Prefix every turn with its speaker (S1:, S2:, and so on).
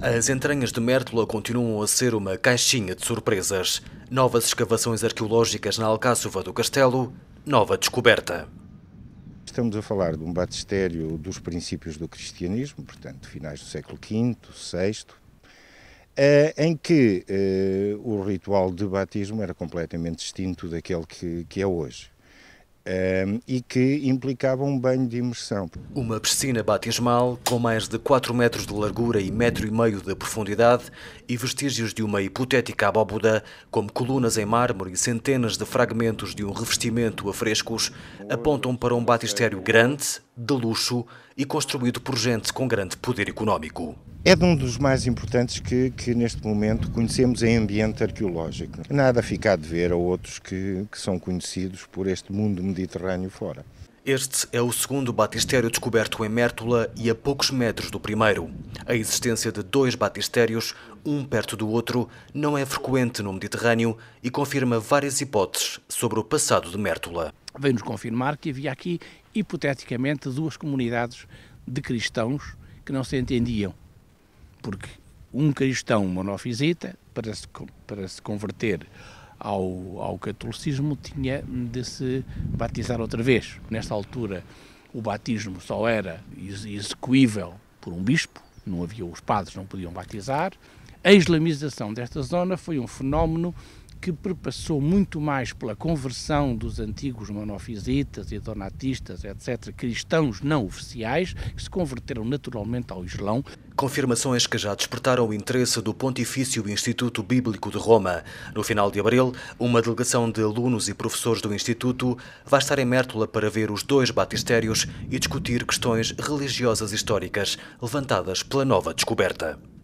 S1: As entranhas de Mértola continuam a ser uma caixinha de surpresas. Novas escavações arqueológicas na Alcáçova do Castelo, nova descoberta.
S2: Estamos a falar de um batistério dos princípios do cristianismo, portanto, finais do século V, VI, eh, em que eh, o ritual de batismo era completamente distinto daquele que é hoje um, ehm, e que implicava um banho de imersão. Uma piscina
S1: batismal com mais de 4 metros de largura e metro e meio de profundidade e vestígios de uma hipotética abóboda, como colunas em mármore e centenas de fragmentos de um revestimento a frescos, apontam para um batistério grande, de luxo e construído por gente com grande poder económico.
S2: É de um dos mais importantes que, que neste momento conhecemos em ambiente arqueológico. Nada fica a dever a outros que, que são conhecidos por este mundo Mediterrâneo fora.
S1: Este é o segundo batistério descoberto em Mértola e a poucos metros do primeiro. A existência de dois batistérios, um perto do outro, não é frequente no Mediterrâneo e confirma várias hipóteses
S3: sobre o passado de Mértola. Vem-nos confirmar que havia aqui, hipoteticamente, duas comunidades de cristãos que não se entendiam. Porque um cristão monofisita, para se, para se converter ao, ao catolicismo tinha de se batizar outra vez. Nesta altura, o batismo só era execuível por um bispo, não havia os padres, não podiam batizar. A islamização desta zona foi um fenómeno que perpassou muito mais pela conversão dos antigos monofisitas e donatistas, etc., cristãos não oficiais, que se converteram naturalmente ao Islão. Confirmações que já despertaram o interesse do
S1: Pontifício Instituto Bíblico de Roma. No final de abril, uma delegação de alunos e professores do Instituto vai estar em Mértola para ver os dois batistérios e discutir questões religiosas históricas levantadas pela nova descoberta.